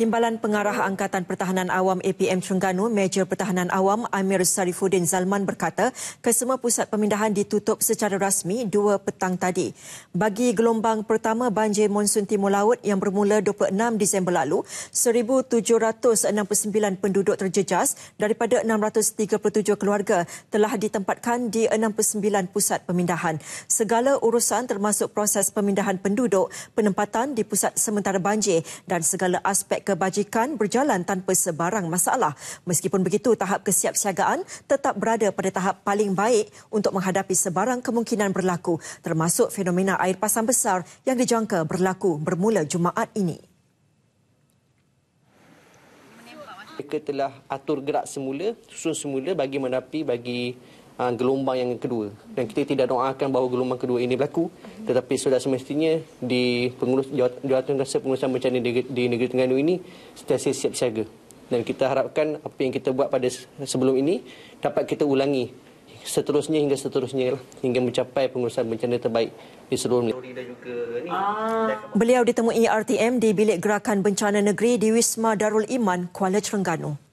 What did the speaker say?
Timbalan Pengarah Angkatan Pertahanan Awam APM Terengganu, Major Pertahanan Awam Amir Sarifuddin Zalman berkata, kesemua pusat pemindahan ditutup secara rasmi dua petang tadi. Bagi gelombang pertama banjir monsun timur laut yang bermula 26 Disember lalu, 1,769 penduduk terjejas daripada 637 keluarga telah ditempatkan di 69 pusat pemindahan. Segala urusan termasuk proses pemindahan penduduk, penempatan di pusat sementara banjir dan segala aspek kebajikan berjalan tanpa sebarang masalah. Meskipun begitu, tahap kesiapsiagaan tetap berada pada tahap paling baik untuk menghadapi sebarang kemungkinan berlaku, termasuk fenomena air pasang besar yang dijangka berlaku bermula Jumaat ini. Mereka telah atur gerak semula, susun semula bagi menghadapi bagi ah, gelombang yang kedua. Dan kita tidak doakan bahawa gelombang kedua ini berlaku tetapi sudah semestinya di pengurus jawatan kuasa pengurusan bencana di, negeri Terengganu ini sentiasa siap siaga dan kita harapkan apa yang kita buat pada sebelum ini dapat kita ulangi seterusnya hingga seterusnya lah. hingga mencapai pengurusan bencana terbaik di seluruh negeri. Ah. Beliau ditemui RTM di Bilik Gerakan Bencana Negeri di Wisma Darul Iman, Kuala Terengganu.